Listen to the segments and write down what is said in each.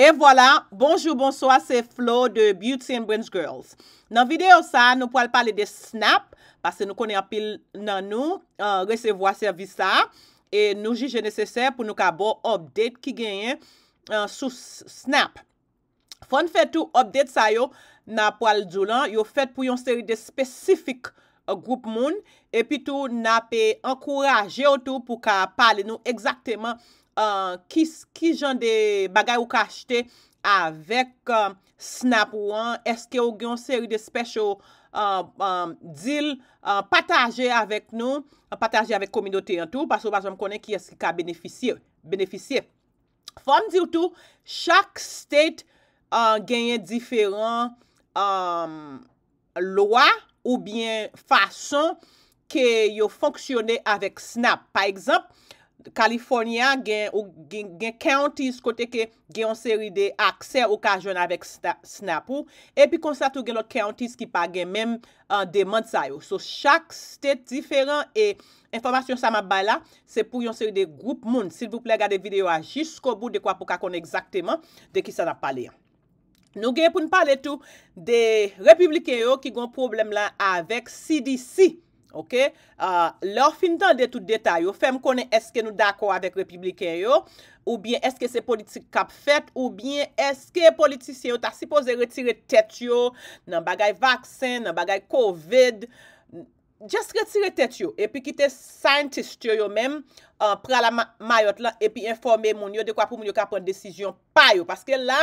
E voilà, bonjou, bonsoa, se Flo de Beauty and Brands Girls. Nan videyo sa, nou pou al pale de Snap, pase nou konen apil nan nou, euh, resevo a servisa, e nou jige nesesè pou nou ka bo update ki genyen euh, sou Snap. Fon fè tou update sa yo, nan pou al djou lan, yo fèt pou yon seri de spesifik euh, group moun, e pi tou nan pe ankouraje ou tou pou ka pale nou exaktèman ki jan de bagay ou ka achete avek euh, SNAP ou an, eske ou gen seri de special euh, euh, deal pataje avek nou, pataje avek kominote an tou, pasou bas wèm konen ki eske ka beneficye. Fòm dir tou, chak state genye diferan loa ou bien fason ke yo fonksyone avek SNAP. Pa ekzamp, Kaliforniya gen kentis koteke gen yon seri de akse ou ka jen avèk snap ou. Epi konsat ou gen lot kentis ki pa gen menm de mant sa yo. So chak stèt diferan e informasyon sa mabay la, se pou yon seri de group moun. Silvouple gade videyo a jisko bout de kwa pou ka konè exaktèman de ki sa nap pale. Nou gen pou n pale tou de republikè yo ki gon problem la avèk CDC. Ok, ah, lor fin tan de tout detay yo, fem konen eske nou dakwa dek republiken yo, ou bien eske se politik kap fet, ou bien eske politisyen yo ta sipoze retire tet yo, nan bagay vaksen, nan bagay covid, just retire tet yo, epi kite scientist yo yo menm, ah, pra la mayot lan, epi informe moun yo dekwa pou moun yo kap pren desisyon pa yo, paske la...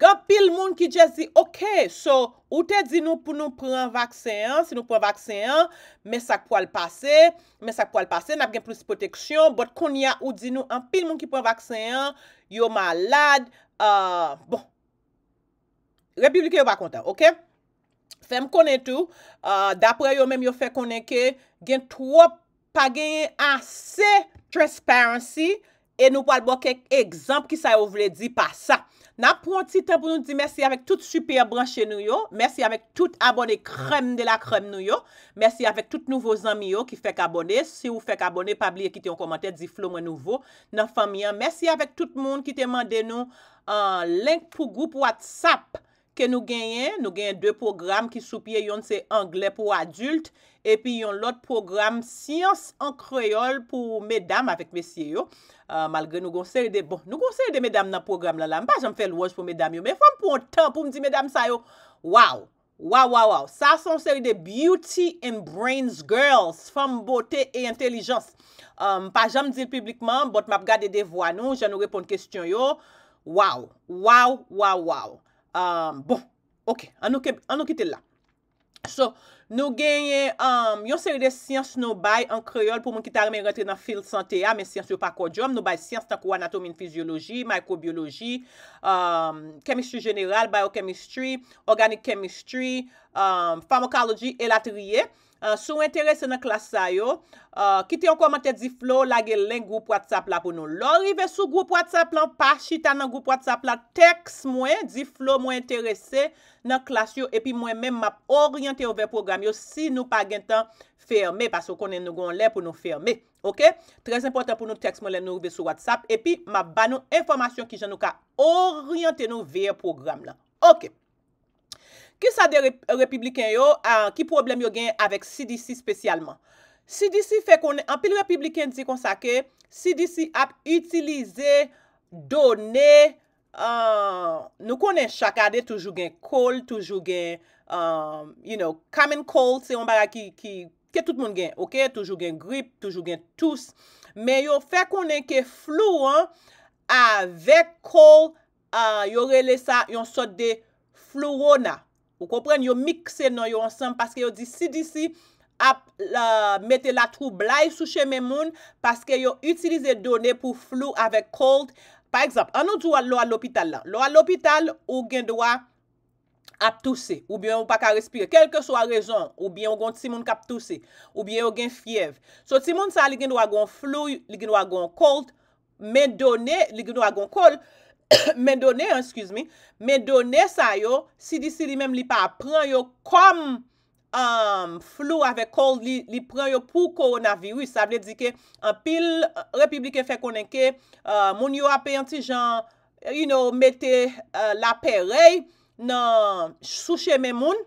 Gan pil moun ki jè zi, ok, so, ou te di nou pou nou pran vaksen, si nou pran vaksen, men sak po al pase, men sak po al pase, nap gen plus proteksyon, bot kon ya ou di nou an pil moun ki pran vaksen, yo malad, euh, bon. Republika yo pa konta, ok? Fèm konen tou, euh, dapre yo men yo fè konen ke, gen two pa gen anse transparency, e nou po al bo kek ekzamp ki sa yo vredi pa sa. Na pou an titan pou nou di mersi avèk tout super branche nou yo. Mersi avèk tout abonè krem de la krem nou yo. Mersi avèk tout nouvo zanmi yo ki fèk abonè. Si ou fèk abonè, pabliye ki te yon komante di flou mwen nouvo nan famiyan. Mersi avèk tout moun ki te mande nou an lenk pou goup WhatsApp. ke nou genyen, nou genyen dwe program ki soupie yon se Angle pou adult, epi yon lot program Siyans en Kreol pou medam avek mesye yo, euh, malgre nou gon seri de, bon, nou gon seri de medam nan program la, la, mpa janm fe lwaj pou medam yo, me fwam pou an tan pou mdi medam sa yo, waw, waw, waw, waw, sa son seri de Beauty and Brains Girls, fwam bote e intelijans, euh, mpa janm di publikman, bot map gade de vwa nou, janm repon kestyon yo, waw, waw, waw, waw, Um, bon, ok, an nou kite la. So, nou genye um, yon seri de siyans nou bay an kreol pou moun ki ta remen rentre nan fil santeya men siyans yo pa kodjom. Nou bay siyans takou anatomin fizyologi, mikrobiologi, kemistri um, jeneral, biokemistri, organic chemistry, pharmacology, elatriye. Euh, sou entere se nan klas sa yo, euh, ki te yon komante di flo lage len goup watsap la pou nou. Lor ibe sou goup watsap lan, pa chita nan goup watsap la, teks mwen di flo mwen entere se nan klas yo. Epi mwen men map oryante ouve program yo si nou pa gen tan ferme. Paso konen nou goun lè pou nou ferme. Ok? Trez impotant pou nou teks mwen lè nou ibe sou watsap. Epi map ban nou informasyon ki jan nou ka oryante nou veye program lan. Ok. Ki sa de republiken yo, ki problem yo gen avèk CDC spesyalman? CDC fè konen, anpil republiken di kon sa ke, CDC ap itilize, done, nou konen chakade toujou gen kol, toujou gen, you know, common cold, se yon bara ki, ki tout moun gen, ok? Toujou gen grip, toujou gen tous. Men yo fè konen ke flou an, avèk kol, yo rele sa yon sot de flou rona. Ou kompren yo mikse nan yo ansam paske yo disi disi ap mette la trou blai sou cheme moun paske yo utilize done pou flou avek kolt. Par ekzap, anon djwa lo a l'opital la. Lo a l'opital ou gen do a aptouse ou bien ou pa ka respire. Kelke so a rezon ou bien ou gen Simon kaptouse ou bien ou gen fyev. So Simon sa li gen do a gon flou, li gen do a gon kolt, men done li gen do a gon kolt. Mè donè sa yo, si disi li mèm li pa pran yo kom um, flou avè kol li pran yo pou koronavirou. Sa blè di ke, an pil, Republik FF konen ke, euh, moun yo apè yon ti jan, yon nou mette euh, la pè rey nan souche mè moun,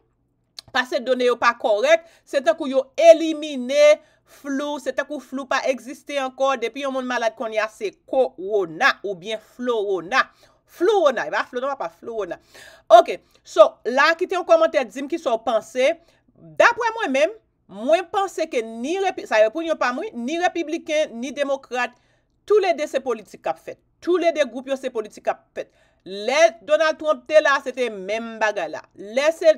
pase donè yo pa korek, se tan kou yo elimine koronavirou. Flou, se ta kou flou pa egziste anko, depi yon moun malade kon ya, se korona ou bien florona. Florona, yon e va florona pa florona. Ok, so la ki te yon komentèr di m ki sou panse, dapwa mwen mèm, mwen panse ke ni republikan, ni demokrat, tou le de se politik ap fèt, tou le de group yo se politik ap fèt. Le Donald Trump te la, se te mèm baga la. Le se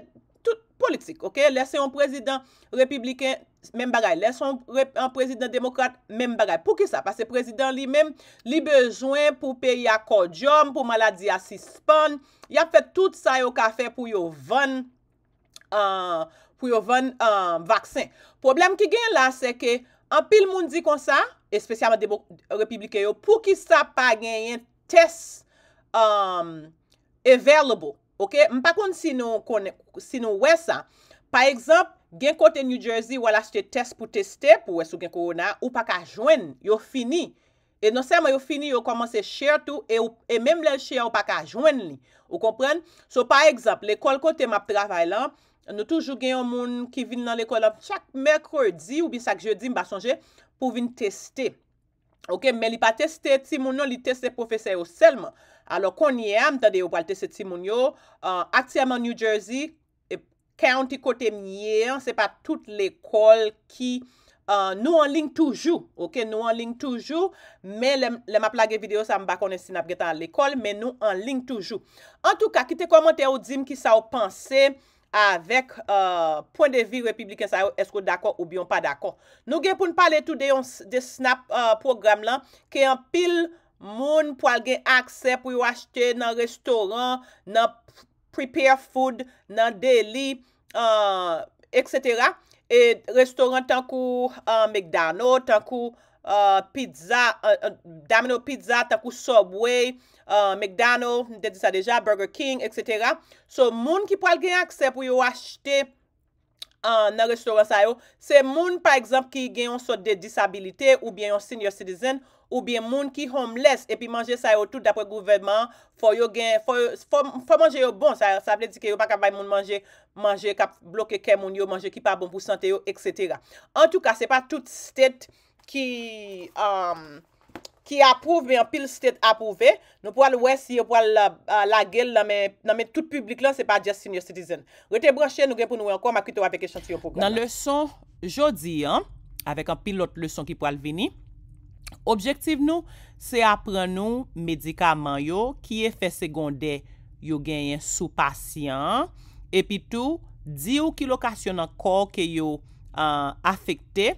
tout politik, ok, le se yon prezident republikan, Mèm bagay, lè son prezident demokrate Mèm bagay, pou ki sa Pasè prezident li mèm li bezwen Pou peyi akodyom, pou maladi asispon Ya fè tout sa yo ka fè Pou yo ven Pou yo ven vaksen Problem ki gen la se ke An pil moun di kon sa Espesyaman republiken yo Pou ki sa pa genyen test Available Ok, m pa kon si nou Si nou wè sa Par exemple gen kote New Jersey wala se te test pou teste pou wè sou gen korona, ou pa ka jwen, yo fini. E non seman yo fini, yo komanse share tou, e, e mèm lèl share ou pa ka jwen li. Ou kompren? So, pa ekzap, lekol kote ma pravay lan, nou toujou gen yon moun ki vin nan lekol an, chak mekordi ou bisak jodi mba sonje pou vin teste. Ok, men li pa teste timoun yo, li teste profese yo selman. Alo konye am, tade yo wale teste timoun yo, yo euh, ati am an New Jersey, Kè yon ti kote miye, an se pa tout l'ekol ki, euh, nou an ling toujou. Ok, nou an ling toujou, men lem ap lage video sa mba konen si nap getan l'ekol, men nou an ling toujou. An tou ka, kite komante ou dim ki sa ou panse avèk euh, point de vi republikan sa yo, esko d'akon ou biyon pa d'akon. Nou gen pou n'pale tout de snap euh, program lan, ki an pil moun pou al gen akse pou yo achete nan restoran, nan park. prepare food nan deli ek euh, setera e restoran tan ku euh, McDonald, tan ku euh, pizza, pizza tan ku Subway McDonald, burger king ek setera, so moun ki po al gen akse pou yo achete nan restoran sayo se moun par eksemp ki gen yon sot de disabilite ou bien yon senior citizen Ou bien moun ki homeless e pi manje sa yo tout d'apre gouvernment, fò yo gen, fò manje yo bon, sa vle di ke yo pa kap vay moun manje, manje kap bloke ke moun yo, manje ki pa bon pou sante yo, etc. En tout ka, se pa tout state ki um, appouve, yon pil state appouve, nou pou al wè si yo pou al la gel, nan men tout publik lan, se pa just senior citizen. Rete branchè, nou gen pou nou an kon, maki te wap eke chansi yo pou kwa nan. Nan lèson jodi an, avèk an pil lot lèson ki pou al vini, Objektiv nou se apren nou medikaman yo ki e fe segonde yo genyen sou pasyon epi tou di ou ki lokasyon an kor ke yo afekte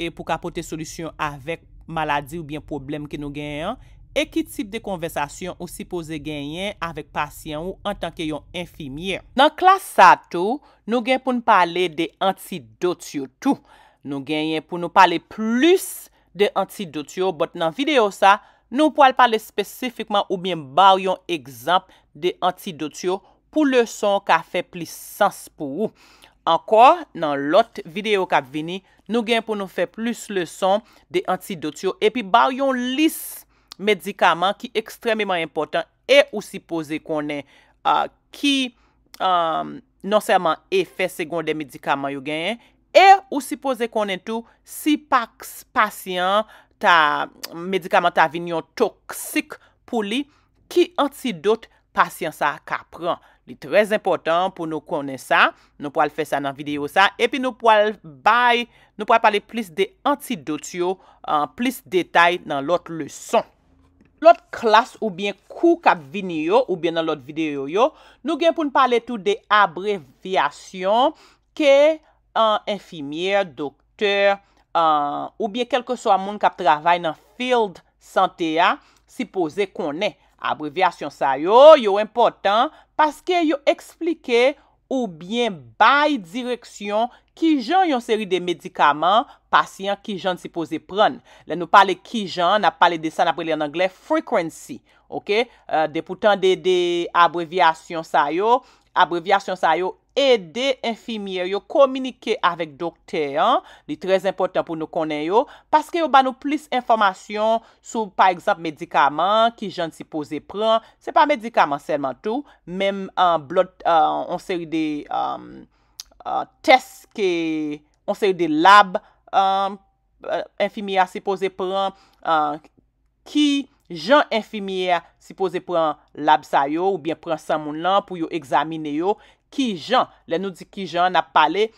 e pou kapote solusyon avek maladi ou bien problem ke nou genyen e ki tip de konversasyon ou si pose genyen avek pasyon ou an tanke yon infimye. Nan klasa tou nou genyen pou nou pale de antidote yo tou nou genyen pou nou pale plus genyen de anti-dotio, but nan video sa, nou pou al pale spesifikman ou bien bar yon ekzamp de anti-dotio pou le son ka fe pli sens pou ou. Ankor, nan lot video ka vini, nou gen pou nou fe plis le son de anti-dotio, epi bar yon lis medikaman ki ekstrememan impotant e ou si pose konen ah, ki ah, non serman efek segon de medikaman yo genye, E ou si pose konen tou, si pa kspasyen ta medikaman ta vin yon toksik pou li, ki antidote pasyen sa ka pran. Li trez impotant pou nou konen sa, nou pou al fe sa nan video sa, epi nou pou al bay, nou pou al pale plis de antidote yo an plis detay nan lot le son. Lot klas ou bien kou kap vin yo ou bien nan lot video yo, nou gen pou nou pale tou de abrevyasyon ke... an infimièr, doktèr, ou bien kelke so an moun kap travay nan field sante ya, si pose konè. Abrevyasyon sa yo, yo important, paske yo explike ou bien bay direksyon ki jan yon seri de medikaman, pasyen ki jan si pose pran. Le nou pale ki jan, na pale desen apre li an anglè, frequency, ok? Euh, de pou tan de abrevyasyon sa yo, abrevyasyon sa yo, Ede, infimier, yo kominike avèk doktè an, li trez impotant pou nou konen yo, paske yo ban nou plis informasyon sou, pa ekzamp, medikaman, ki jan si pose pran, se pa medikaman selman tou, menm an blot, an euh, seri de test, an seri de lab, euh, euh, infimier si pose pran, ki jan infimier si pose pran lab sa yo, ou bien pran san moun lan pou yo examine yo, Kijan, le nou di kijan na pale,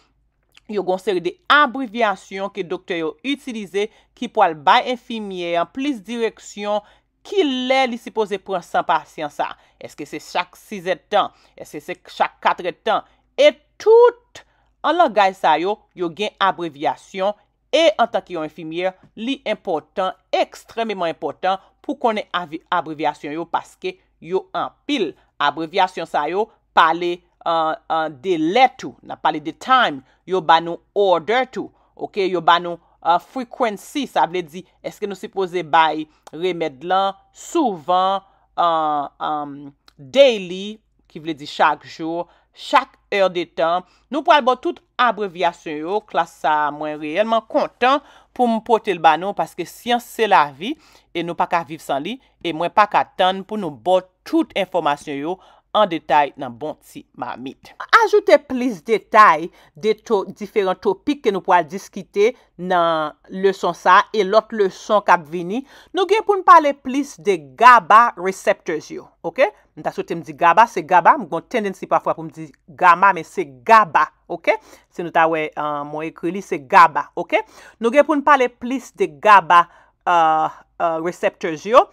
yo gonseri de abrivyasyon ke doktor yo utilize ki po al bay enfimye en plis direksyon ki le li sipoze pren san pasyen sa. Eske se chak 6 etan, eske se chak 4 etan, et tout an langaj sa yo, yo gen abrivyasyon, e an tak yo enfimye li important, ekstrememan important pou konen abrivyasyon yo paske yo an pil abrivyasyon sa yo pale. Euh, euh, de letou, na pale de time, yo banou order tou, yo banou euh, frequency, sa vle di, eske nou se pose bayi remedlan, souvan, um, daily, ki vle di chak jou, chak er de tan, nou pou al bo tout abreviasyon yo, klas sa mwen reyelman kontan, pou mwen pote l banou, paske siyon se la vi, e nou pa ka viv san li, e mwen pa ka tan, pou nou bo tout informasyon yo, an detay nan bon ti ma mit. Ajoute plis detay de to, diferent topik ke nou po al diskite nan le son sa e lot le son kap vini, nou gen pou n pale plis de gaba reseptors yo, ok? Nta sote m di gaba, se gaba, m kon tendensi pa fwa pou m di gama, me se gaba, ok? Se nou ta we euh, mwen ekri li, se gaba, ok? Nou gen pou n pale plis de gaba euh, euh, reseptors yo,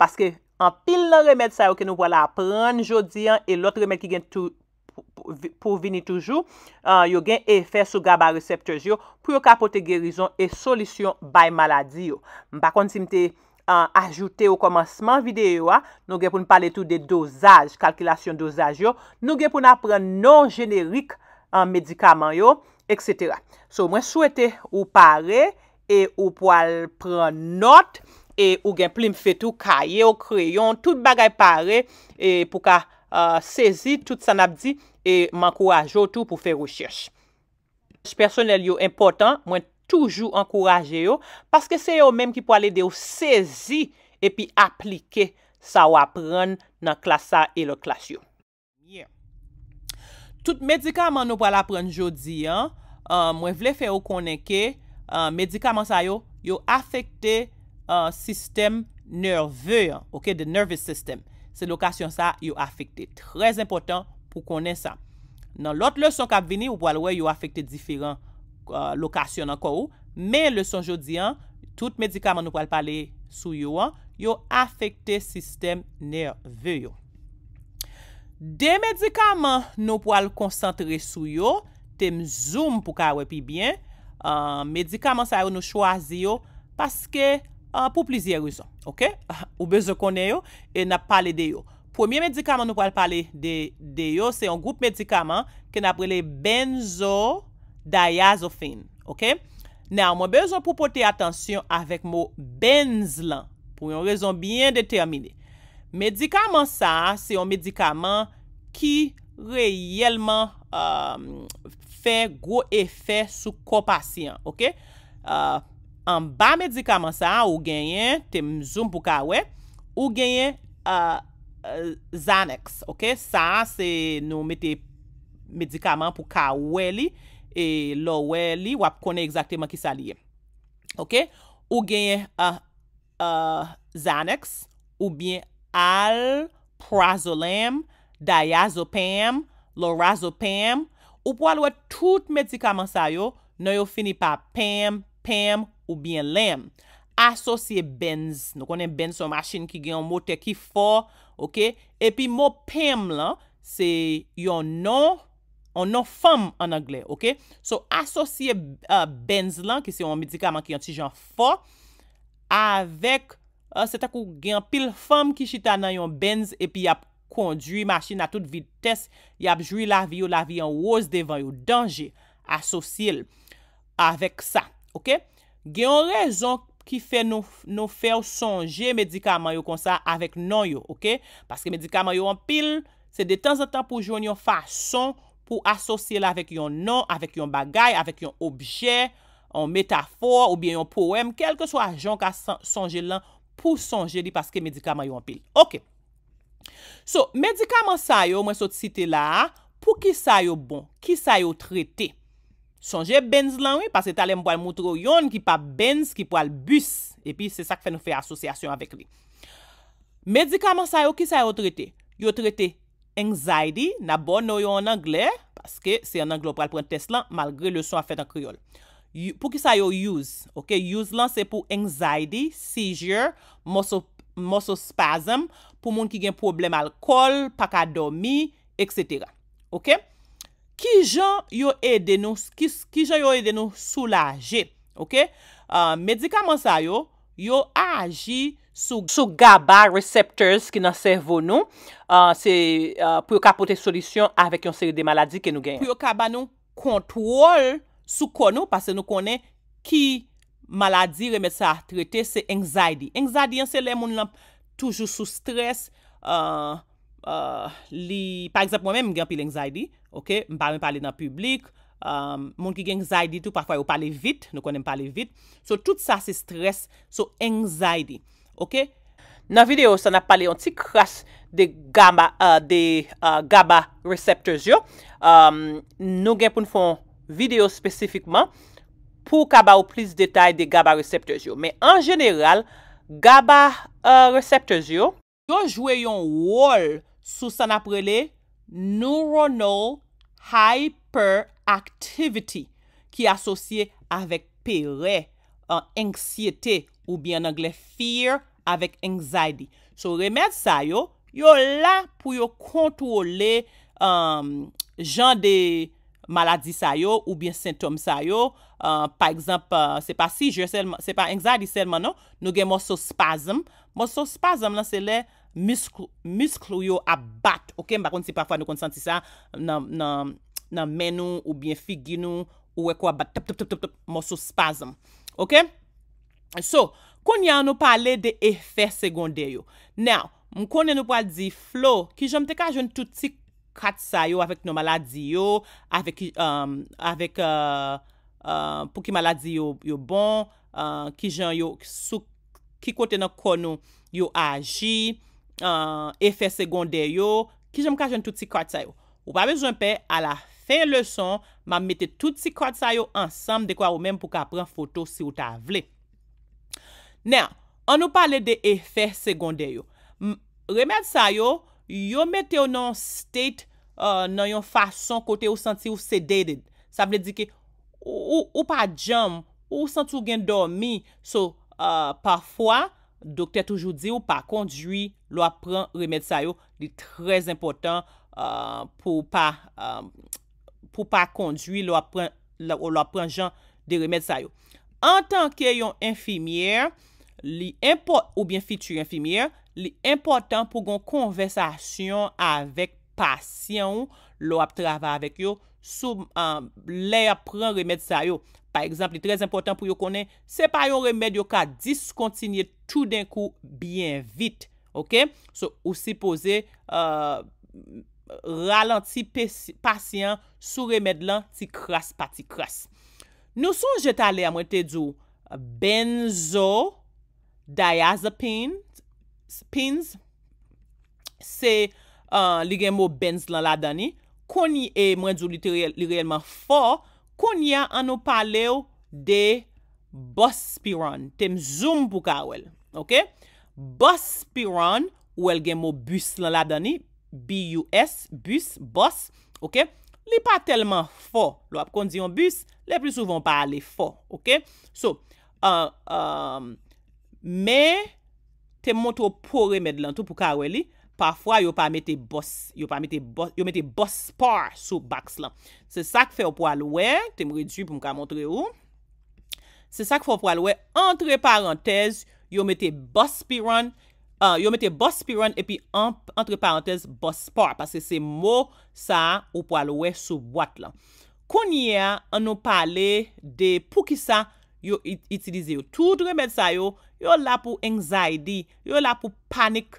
paske an pil la remèd sa yo ke nou wala apren jodi an, e lot remèd ki gen pou vini toujou, yo gen efè sou gaba reseptè jo, pou yo kapote gerizon e solisyon bay maladi yo. Mba konti si mte ajoute ou komanseman videyo a, nou gen pou nou pale tou de dosaj, kalkilasyon dosaj yo, nou gen pou nou apren non-jenérique an medikaman yo, etc. So mwen souwete ou pare, e ou pou al pren not, e ou gen plim fetou kaye ou kreyon tout bagay pare e pou ka sezi, tout sanabdi e mankouraj yo tout pou fe rouchech personel yo important mwen toujou ankouraje yo paske se yo menm ki pou ale de yo sezi e pi aplike sa ou apren nan klasa e lo klas yo tout medikaman nou pou alapren jodi an mwen vle fe ou konenke medikaman sa yo, yo afekte sistem nerve yo, ok, de nervous system. Se lokasyon sa yo afekte. Trez impotant pou konen sa. Nan lot leson kap vini, ou po alwe yo afekte diferant euh, lokasyon anko ou, men leson jodi an, tout medikaman nou po alpale sou yo an, yo afekte sistem nerve yo. De medikaman nou po alpale konsantre sou yo, tem zoom pou ka wepi bien, medikaman sa yo nou chwazi yo, paske Ah, pou plizye rizon, ok? Ah, ou bezo konen yo, e nap pale de yo. Premier medikaman nou pale pale de yo, se yon group medikaman, ke nap rele Benzodiazepine, ok? Nou, mwen bezo pou pote atensyon avek mou Benzlan, pou yon rezon bien determine. Medikaman sa, se yon medikaman ki reyelman euh, fè grou efè sou kompasyen, ok? Ahm, euh, An ba medikaman sa ou genyen, te mzoum pou ka we, ou genyen Xanax. Ok, sa se nou me te medikaman pou ka we li, e lo we li, wap kone exakteman ki sa liye. Ok, ou genyen Xanax, ou bien Alprazolam, Diazopam, Lorazopam, ou pou alwe tout medikaman sa yo, nou yo fini pa pam, pam, pam. ou byen lem, asosye benz, nou konen benz ou machin ki gen yon motè ki fò, ok, epi mò pèm lan, se yon non, yon non fòm an anglè, ok, so asosye euh, benz lan, ki se yon medikaman ki yon tijan fò, avek, se tak ou gen pil fòm ki chita nan yon benz, epi ap kondri machin a tout vites, ap jwi la vi ou la vi an wos devan yon danje, asosye l, avek sa, ok, gen yon rezon ki fè nou fè ou sonje medikaman yo konsa avèk nan yo, ok? Paske medikaman yo an pil, se de tan zan tan pou joun yon fason pou asosye la avèk yon nan, avèk yon bagay, avèk yon objè, yon metafor ou bien yon poèm, kelke sou ajon ka sonje lan pou sonje li paske medikaman yo an pil, ok? So, medikaman sa yo, mwen sot site la, pou ki sa yo bon, ki sa yo trete? Sonje Benz lan wè, pasè talè mbo al moutro yon ki pa Benz ki po al bus. Epi, se sak fè nou fè asosyasyon avèk li. Medikaman sa yo, ki sa yo trete? Yo trete Anxiety, nabon nou yo an Anglè, paske se an Anglè ou pral pren test lan, malgre le son a fè tan kriol. Po ki sa yo use? Ok, use lan se pou Anxiety, Seizure, Muscle Spasm, pou moun ki gen problem alkol, pakadomi, etc. Ok? Ok? Ki jan yo e de nou soulaje? Uh, medikaman sa yo, yo aji sou gaba, receptors ki nan servo nou, uh, uh, pou yo kapote solisyon avek yon seri de maladi ke nou genye. Pou yo kaba nou kontrol sou konou, pase nou konen ki maladi remet sa trete, se anxiety. Anxiety anse le moun lamp toujou sou stres, par exemple mwen men mgen pi l'anxiety, Mpame pale nan publik, um, moun ki gen anxiety tou pa kwa yo pale vit, nou konen pale vit. So tout sa se stres, so anxiety. Nan video sa na pale yon ti kras de uh, uh, GABA receptors yo. Um, nou gen pou nfon video spesifikman pou kaba ou plis detay de GABA receptors yo. Men en general, GABA uh, receptors yo, yo jwe yon wall sou sa na prele... neuronal hyperactivity ki asosye avèk pere, ansyete, oubyen angle fear, avèk anxiety. So, remèd sa yo, yo la pou yo kontrole um, jan de maladi sa yo, oubyen sintom sa yo, uh, uh, pa ekzamp, se pa anxiety selman, no? Nou gen monsos spasm. Monsos spasm lan se le misklo yo abat, ok? Mbakon si pafwa nou konsanti sa nan men nou ou bien figi nou ou ekwa abat, tap, tap, tap, tap, tap, moso spasm, ok? So, konye an nou pale de efek segonde yo. Now, mkonye nou pale di flow, ki jan mte ka joun touti katsa yo avek nou maladi yo, avek um, uh, uh, pou ki maladi yo bon, uh, ki joun yo, ki kote nan kon yo aji, Euh, efe segonde yo, ki jom kajen tout si kwa tsa yo. Ou pa bezon pe, ala fe le son, ma mette tout si kwa tsa yo ansam dekwa ou menm pou ka pran foto si ou ta vle. Nè, an nou pale de efe segonde yo. Remèd sa yo, yo mette yo nan state nan yon fason kote ou santi ou sedated. Sa vle di ke, ou pa jom, ou santi ou gen dormi, so, euh, pafwa, Dokte toujou di ou pa kondwi lou ap pran remèd sa yo, li trez impotant euh, pou pa kondwi lou ap pran jan de remèd sa yo. En tanke yon infimièr, li impotant pou gon konversasyon avèk pasyon lou ap travè avèk yo, sou le apren remèd sa yo. Par exemple, li trez important pou yo konen, se pa yon remèd yo ka diskontinye tou den kou byen vit. Ok? So, ou si pose, euh, ralenti pasyen sou remèd lan ti kras pa ti kras. Nou son jet ale amwete djou benzo diazepin spins se li genmou benz lan la dani. konye mwenjou li reyelman fò, konye an nou pale ou de BUS SPIRAN, tem zoom pou kawel, ok? BUS SPIRAN, ou el genmou BUS lan la dani, B-U-S, BUS, BUS, ok? Li pa telman fò, lwap kon diyon BUS, le pli souvan pale fò, ok? So, uh, um, me tem mwotro pore med lan tou pou kawel li, Parfwa yo pa mette boss, yo mette boss par sou baks la. Se sak fe ou pwa louè, te mwri di sou pou mka montre ou. Se sak fe ou pwa louè, entre parantez, yo mette boss pi ran, euh, yo mette boss pi ran, epi entre parantez, boss par. Pase se mo sa ou pwa louè sou vwat la. Konye, an nou pale de pou ki sa yo itilize yo. Tout remèd sa yo, yo la pou anxiety, yo la pou panik.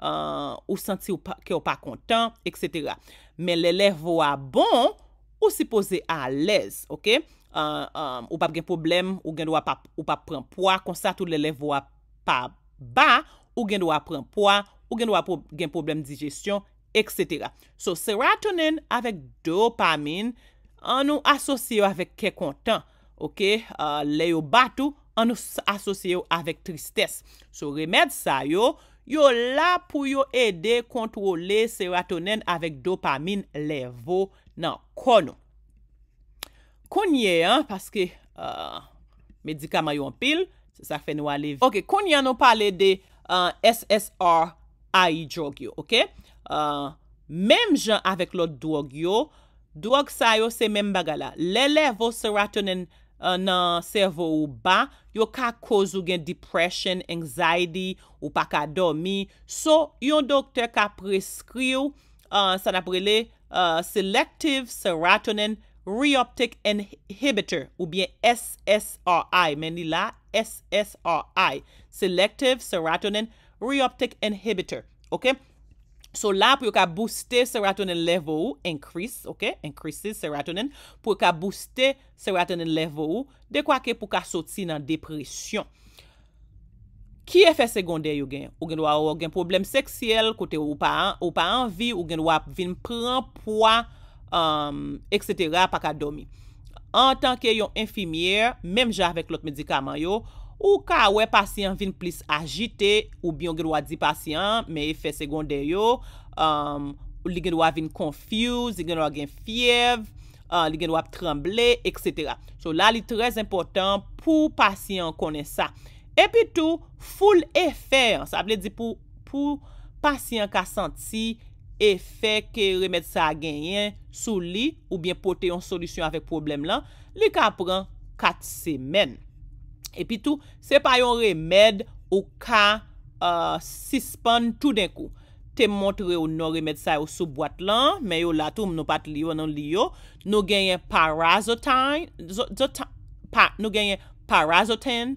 Euh, ou senti ou pa kontan, et cetera. Men lè lè vo a bon, ou si pose a lèz, ok? Euh, euh, ou pa gen problem, ou gen do a pa pren poa, konsa tout lè lè vo a pa ba, ou gen do a pren poa, ou gen do a gen problem digestyon, et cetera. So serotonin avèk dopamin, an nou asosye ou avèk ke kontan, ok? Lè yo batou, an nou asosye ou avèk tristès. So remèd sa yo, Yo la pou yo ede kontrole serotonen avèk dopamin levo nan konon. Konye an, paske euh, medikama yo an pil, se sa fè nou aliv. Ok, konye an nou pale de euh, SSRI drug yo, ok? Euh, mem jan avèk lot drug yo, drug sa yo se mem bagala. Le levo serotonen serotonen. Euh, nan servou ba, yo ka kozu gen depression, anxiety, ou pa ka domi. So, yon doktor ka preskri ou, euh, sa naprele euh, Selective Serotonin Reoptic Inhibitor, ou bien SSRI, men li la SSRI, Selective Serotonin Reoptic Inhibitor, okey? So la pou yo ka booste serotonin level ou, increase, ok, increases serotonin, pou yo ka booste serotonin level ou, dekwa ke pou ka soti nan depresyon. Ki efek segonde yo gen? Ou gen waw gen problem seksyel, kote ou pa anvi, ou gen waw vin pran poa, um, eksetera, pa ka domi. En tanke yon enfimier, menm jan vek lot medikaman yo, Ou ka wè pasyen vin plis agite, ou byon gen wad di pasyen, men efè segondè yo, um, li gen wad vin konfuse, li gen wad gen fiev, uh, li gen wad tremble, etc. So la li trez impotant pou pasyen konen sa. E pi tou, foul efè, sa ap le di pou pasyen ka santi efè ke remèd sa genyen sou li, ou byen pote yon solisyon avek problem lan, li ka pran kat semen. epi tou se pa yon remèd ou ka euh, sispon tout den kou te montre ou non remèd sa ou sou boat lan men yo la tou m nou pat liyo nan liyo nou genye parazotan nou genye parazotan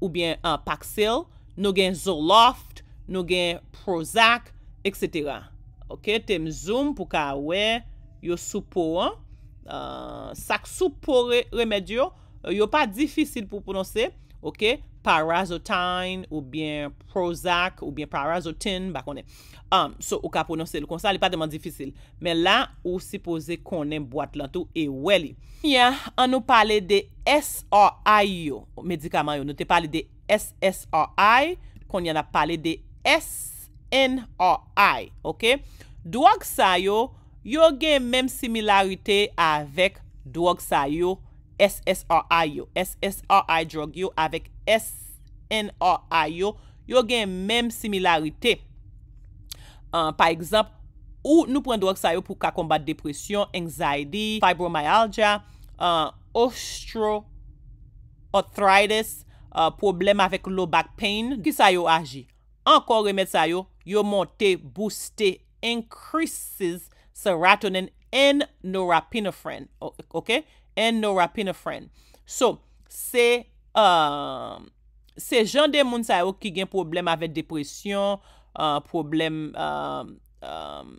ou bien euh, paksel nou genye zoloft nou genye prozac et se tira te m zoom pou ka we yo soupo euh, sak soupo remèd yo Euh, yo pa difisil pou pou non se, ok? Parazotine ou bien Prozac ou bien Parazotin, ba konen. Um, so, ou ka pou non se. Lo konsan li pa deman difisil. Men la, ou sipoze konen boat lan tou e weli. Ya, an nou pale de S-O-I yo. Medikaman yo nou te pale de S-S-O-I. Kon yana pale de S-N-O-I, ok? Dwa gsa yo, yo gen menm similarite avek dwa gsa yo. SSRI yo, SSRI drug yo avèk SNRI yo, yo gen menm similarite. Par ekzamp, ou nou pren doak sa yo pou ka kombat depresyon, anzaydi, fibromyalgia, osteoarthritis, problem avèk low back pain, ki sa yo aji? Ankor remet sa yo, yo monte, booste, increases serotonin and norepinephrine, okè? And nora penefrin. So, se um, jande moun sa yo ki gen problem avet depresyon, uh, problem um, um,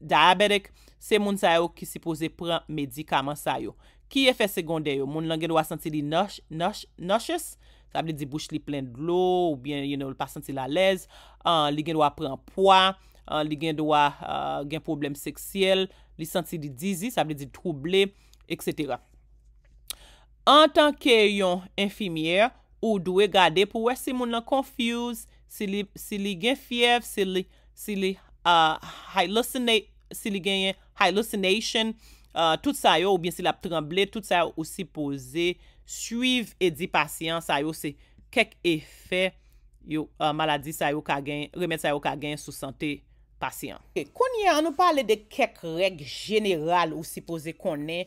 diabetik, se moun sa yo ki se pose premedikaman sa yo. Ki efe sekonde yo? Moun lan gen do a senti li nosh, nosh, noshes, tabli di bouch li plen glou, ou bien, you know, li pa senti la lez, uh, li gen do a pren poa, uh, li gen do a gen problem seksyel, li senti li dizi, sabli di trouble, En tanke yon infimiè, ou dwe gade pou wè si moun nan konfuse, si li gen fiev, si li hi-lucination, tout sa yo, ou bin si la tremble, tout sa yo ou si pose, suiv edi pasyant, sa yo se kek efè yo maladi sa yo ka gen, remè sa yo ka gen sou santè pasyant. Konye, an nou pale de kek reg jeneral ou si pose konen,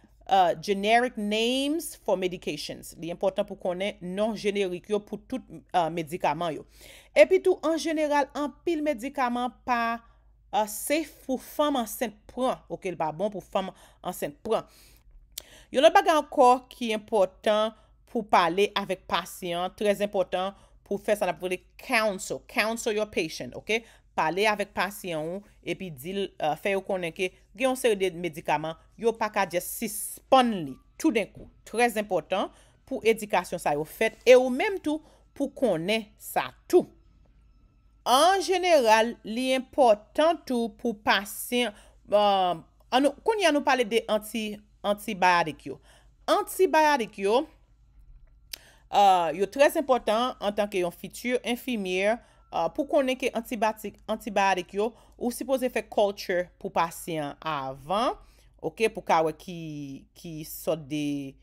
Euh, generic names for medications. Li important pou konen non-generic yo pou tout euh, medikaman yo. E pi tou, an general, an pil medikaman pa euh, safe pou fam ansen pran. Ok, li ba bon pou fam ansen pran. Yo lè baga ankor ki important pou pale avèk pasyant, tres important pou fè san apreli counsel, counsel your patient, ok? Ok? pale avèk pasyen ou, epi dil, euh, fè yo konen ke, gen yon seri de medikaman, yo pakadje si spon li, tout den kou, trez importan pou edikasyon sa yo fet, e yo menm tou pou konen sa tou. An jeneral, li importan tou pou pasyen, euh, kon yon nou pale de anti-bayade kyo. Anti-bayade kyo, euh, yo trez importan an tanke yon fitur, infimir, Pou konen ke antibatik yo, ou sipoze fe culture pou pasyen avan. Ok, pou kawe ki sot de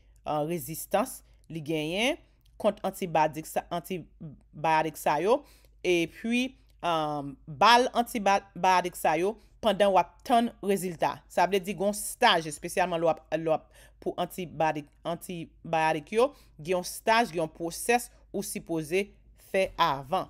rezistans li genyen kont antibatik sayo. E pwi bal antibatik sayo pandan wap ton rezultat. Sa ble di gon staj, spesyalman wap pou antibatik yo, genyon staj, genyon proses ou sipoze fe avan.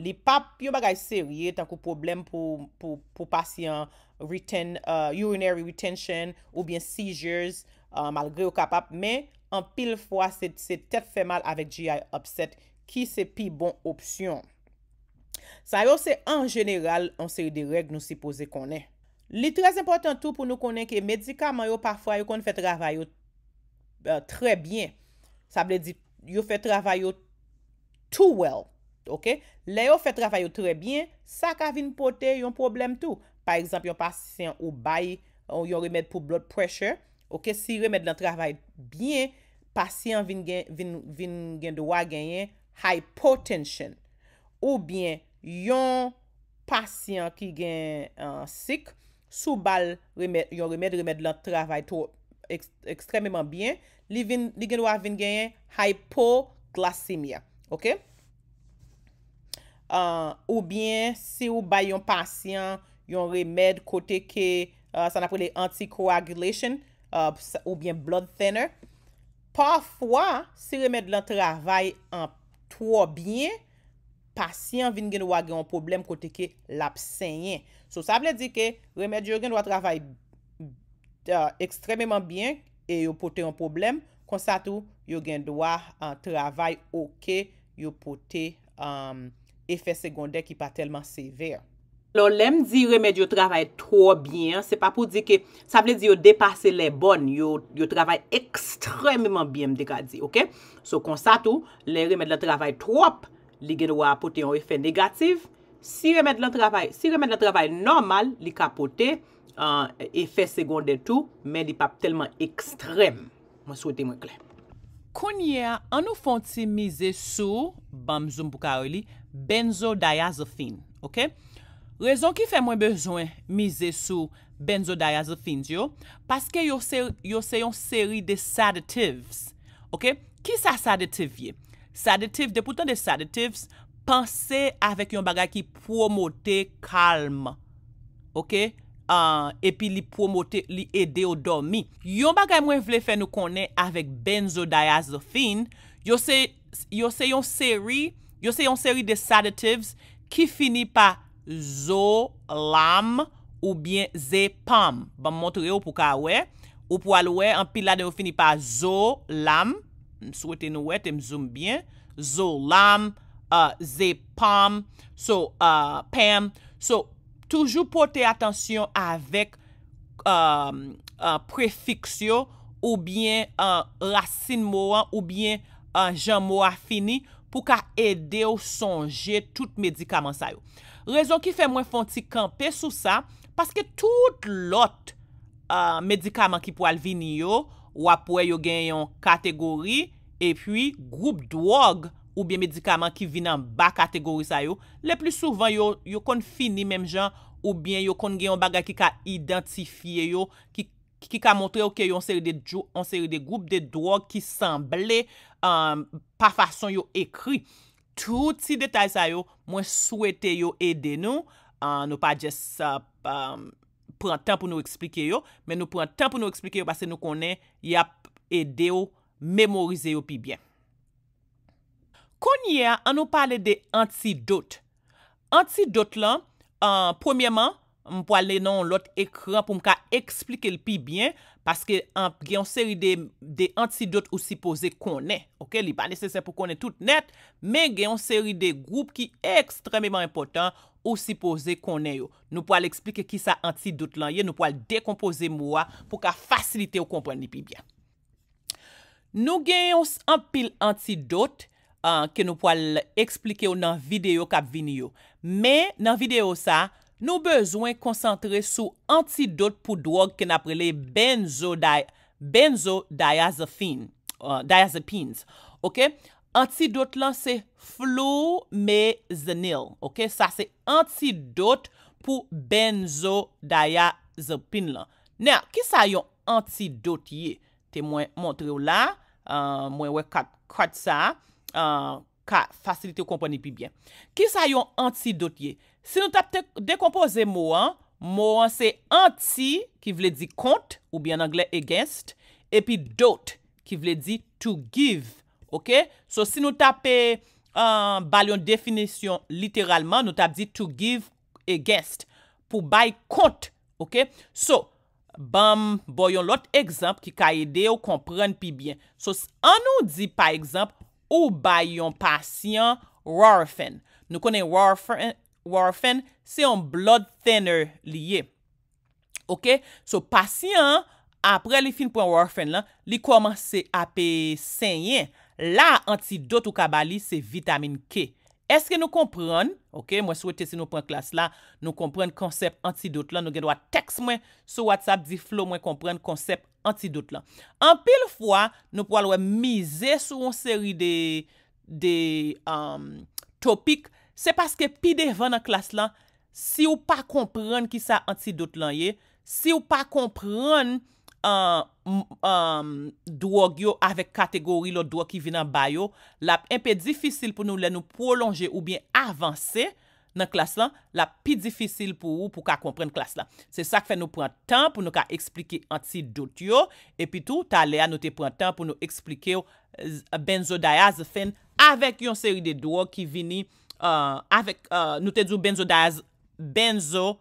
Li pap yo bagay serye tankou problem pou pasyen uh, urinary retention ou bien seizures uh, malgre yo kapap. Men, an pil fwa se tet fè mal avèk GI upset ki se pi bon opsyon. Sa yo se an jeneral an seri de reg nou si pose konen. Li trez importantou pou nou konen ki medikaman yo parfwa yo kon fè travay yo uh, trebyen. Sa ble di yo fè travay yo too well. Ok, le yo fè travay yo trè byen, sa ka vin pote yon problem tou. Par exemple, yon pasyen ou bay yon remèd pou blood pressure, ok, si remèd lan travay byen, pasyen vin gen do a genyen hypotension. Ou byen, yon pasyen ki gen euh, sik, sou bal yon remèd, remèd lan travay tou ekstremèman byen, li gen do a vin genyen hypoglycemia, ok. Euh, ou bien, si ou bay yon pasyon, yon remèd kote ke, euh, san aprele anticoagulation, euh, ou bien blood thinner. Parfwa, si remèd lan travay an toa bien, pasyon vin gen wage yon problem kote ke lap senyen. So, sa ble di ke, remèd yo gen wage travay ekstrememan bien, e yo pote yon problem. Kon sa tou, yo gen wage travay oke yo pote... Efè sekondè ki pa telman sever. Lèm di remèd yo travè tro bè, se pa pou di ki sa ble di yo depase lè bon, yo travè ekstremèman bèm dekadi. So konsa tou, lè remèd la travè trop, li gen wapote yon efè negatif. Si remèd la travè normal, li kapote efè euh, sekondè tou, men di pa telman ekstrem. Mwen souwete mwen klem. Konye, an nou fonti mize sou, bam zoom pou ka ou li, benzodiazephin, ok? Rezon ki fè mwen bezwen mize sou benzodiazephin diyo, paske yo se yon seri de sadatives, ok? Ki sa sadative ye? Sadative, depoutan de sadatives, panse avèk yon bagay ki promote kalm, ok? Ah, epi li promote, li ede yo dormi. Yon bagay mwen vle fè nou konen avek benzodiazofin, yo se, yo se yon seri, yo se yon seri de sedatives ki fini pa zo, lam, ou bien zepam. Ba mwotre yo pou ka we, ou pou alwe, an pi la de yo fini pa zo, lam, mswe te nou wet, mzoum bien, zo, lam, ah, zepam, so, ah, pem, so, Toujou pote atensyon avèk euh, euh, prefiksyon ou byen euh, rassin mou an ou byen jan mou an fini pou ka ede ou sonje tout medikaman sa yo. Rezon ki fè mwen fonti kampe sou sa, paske tout lot medikaman ki pou alvini yo, wapwe yo gen yon kategori, epwi group drog. ou bien medikaman ki vi nan ba kategori sa yo, le pli souvan yo kon fini menm jan, ou bien yo kon gen yon baga ki ka identifiye yo, ki ka montre yo ke yon seri de group de drog ki sanble pa fason yo ekri. Touti detay sa yo, mwen souwete yo ede nou, nou pa jes euh, euh, pran tan pou nou eksplike yo, men nou pran tan pou nou eksplike yo, pase nou konen yap ede yo, memorize yo pi byen. Konye, an nou pale de antidote. Antidote lan, premiyeman, mwen po alenon lout ekran pou mwen ka eksplike lpi byen, paske gen yon seri de antidote ou sipoze konen. Ok, li pa nesesen pou konen tout net, men gen yon seri de groupe ki ekstrememan impotant ou sipoze konen yo. Nou po alenon eksplike ki sa antidote lan ye, nou po alenon dekompose mwa pou ka fasilite ou kompwene lpi byen. Nou gen yon ampil antidote, ke nou pou al explike yo nan video kap vini yo. Me nan video sa, nou bezwen konsantre sou antidote pou drog ke naprele benzodiazepine. Uh, antidote lan se flou me zanil. Sa se antidote pou benzodiazepine lan. Nè, ki sa yon antidote ye? Te mwen montre yo la, uh, mwen we kat sa. Euh, ka fasilite ou komponi pi byen. Ki sa yon anti dot ye? Si nou tap dekompoze mou an, mou an se anti, ki vle di kont, ou byen angle, against, epi dot, ki vle di to give. Ok? So, si nou tape euh, balyon definisyon literalman, nou tape di to give against, pou bay kont. Ok? So, bam, boyon lot ekzamp ki ka yede ou kompren pi byen. So, an nou di pa ekzamp, Ou bay yon pasyon warfen. Nou konen warfen, se yon blood thinner liye. Ok, so pasyon apre li fin pou yon warfen la, li koman se apen senyen. La antidote ou kabali se vitamin K. Eske nou kompran, ok, mwen souwete se nou pran klas la, nou kompran konsep antidote la, nou genwa teks mwen sou WhatsApp di flow mwen kompran konsep antidote la. An pil fwa, nou pou alwe mize sou un seri de um, topik, se paske pi devan nan klas la, si ou pa kompran ki sa antidote la ye, si ou pa kompran... drogyo avèk kategori lo dro ki vin an bayo l ap epè difisil pou nou lè nou prolonje ou bien avansè nan klas lan, l ap pi difisil pou ou pou ka kompren klas lan se sak fè nou pran tan pou nou ka eksplike an ti dot yo epi tou ta lè an nou te pran tan pou nou eksplike yo euh, benzodiazephen avèk yon seri de dro ki vini avèk nou te djou benzodiazephen euh,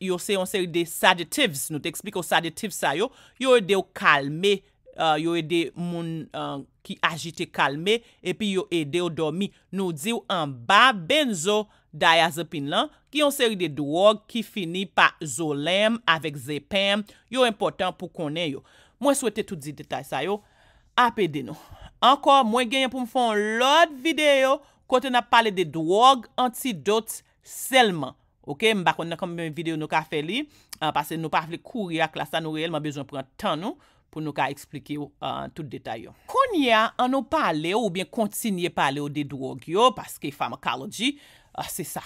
yo se yon seri de sedatives, nou te eksplik yo sedatives sa yo, yo e de yo kalme, uh, yo e de moun uh, ki agite kalme, epi yo e de yo dormi. Nou diyo an ba benzo diazepin lan, ki yon seri de drog ki fini pa zolem avek zepem, yo e important pou konen yo. Mwen souwete tout di detay sa yo, apede nou. Ankor, mwen genye pou mfon lot videyo kote na pale de drog antidote selman. Ok, mbakon nan komem videyo nou ka fe li, anpase nou pa fle kouri a klasan nou reyel man bejoun pran tan nou, pou nou ka eksplike yo an tout detay yo. Kon ya, an nou pale yo ou bien kontinye pale yo de drog yo, paske pharmacology, se sa.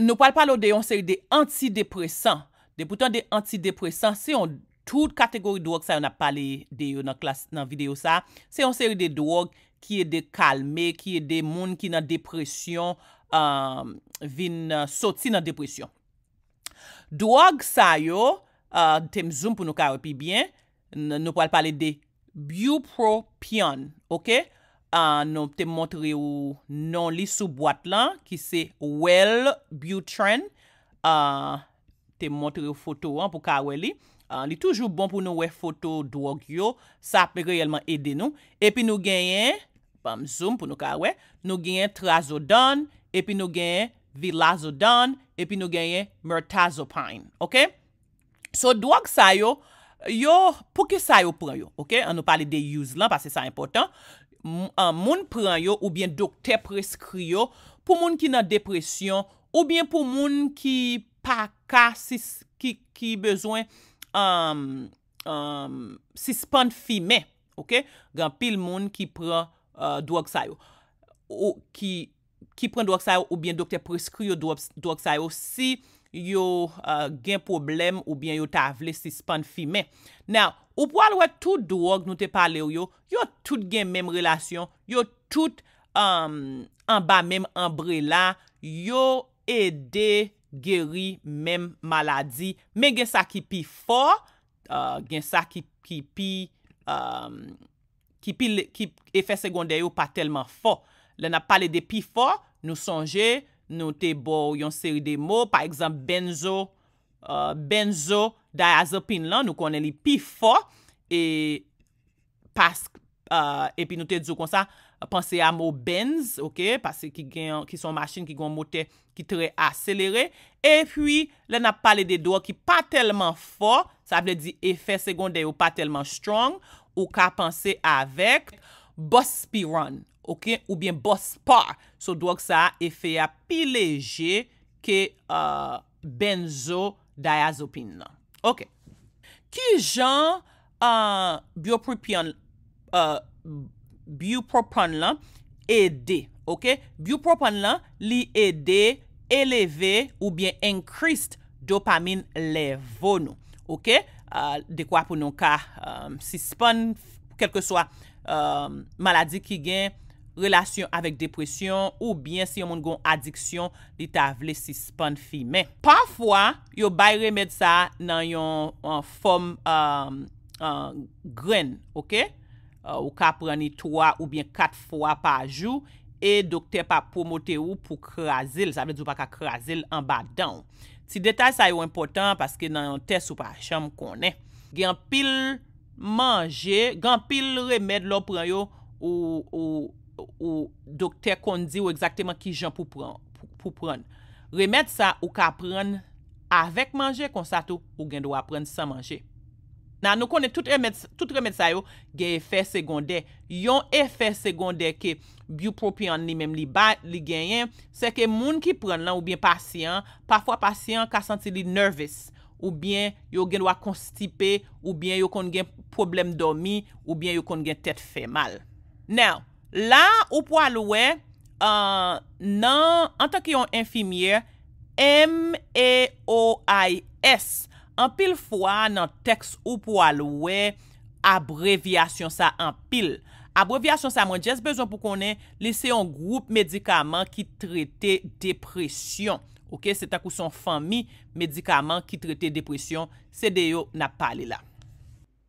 Nou pale pale yo de yon seri de antidepressant, de poutan de antidepressant, se yon tout kategori drog sa yon a pale yo nan videyo sa, se yon seri de drog kiye de kalme, kiye de moun ki nan depresyon, Um, vin uh, sot si nan depresyon. Dwaag sa yo, uh, te mzoum pou nou kawe pi bien, nou pal pale de biopropion, ok? Uh, nou te montre ou non li sou boat lan, ki se Wellbutrin. Te montre ou foto an pou kawe li. Li toujou bon pou nou we foto dwaag yo, sa apè reyelman eden nou. Epi nou genyen, mzoum pou nou kawe, nou genyen trazodon, epi nou genye vilazodan, epi nou genye mirtazopine, ok? So, drug sayo, yo, pou ki sayo preyo, ok? An nou pali de yuz lan, pase sa impotant, moun preyo, ou bien dokte preskrio, pou moun ki nan depresyon, ou bien pou moun ki paka, ki bezwen, si spanfime, ok? Gan pil moun ki pre euh, drug sayo, ou ki... ki pren drog sa yo ou bien dokte preskri yo drog sa yo si yo uh, gen problem ou bien yo ta avle si span fi men. Nou, ou po alwe tout drog nou te pale yo, yo tout gen menm relasyon, yo tout en um, ba menm enbrela, yo ede geri menm maladi, men gen sa ki pi fo, uh, gen sa ki pi um, efek sekonde yo pa telman fo. Le nap pale de pi fo, nou sonje, nou te bo yon seri de mo, pa ekzamp, benzo, euh, benzo, da a zopin lan, nou konen li pi fo, e pask, euh, epi nou te dzo konsa, panse a mo benz, ok, pase ki son masin ki gon mote ki tre a selere. E pwi, le nap pale de do ki pa telman fo, sa ble di efè sekonde yo pa telman strong, ou ka panse avek, bospiron, ok. oubyen bospar. So, dwek sa efeya pileje ke uh, benzo diazopin nan. Ok. Ki jan uh, biopropan uh, lan ede? Ok. Biopropan lan li ede eleve oubyen enkrist dopamin levonou. Ok. Dekwa pou nou ka si um, spon, kelke swa um, maladi ki gen Relasyon avèk depresyon ou byen si yon moun goun adiksyon li ta vle si span fi men. Parfwa, yo bay remèd sa nan yon fòm euh, gren, ok? Euh, ou ka prani 3 ou byen 4 fòa pa jou e dokter pa promote ou pou krasil. Sa vè djou pa ka krasil an ba dan. Ti detaj sa yo impotant paske nan yon test ou pa chanm konen. Gen pil manje, gen pil remèd lò pran yo ou... ou dokter kondi ou ekzakteman ki jan pou pran. Remèd sa ou ka pran avek manje konsato ou gen do apren san manje. Nan nou konen tout remèd sa yo gen efèr segondè. Yon efèr segondè ke biopropion li men li genyen se ke moun ki pran lan ou bien pasyan pafwa pasyan ka santi li nervous ou bien yo gen do a konstipe ou bien yo kon gen problem domi ou bien yo kon gen tèt fè mal. Nan, La, ou pwa loue, euh, nan, an tan ki yon infimiye, M-E-O-I-S. An pil fwa nan teks ou pwa loue, abreviasyon sa an pil. Abreviasyon sa, mwen jes bezon pou konen lese yon group medikaman ki trete depresyon. Ok, se tak ou son fami, medikaman ki trete depresyon, se deyo nan pale la.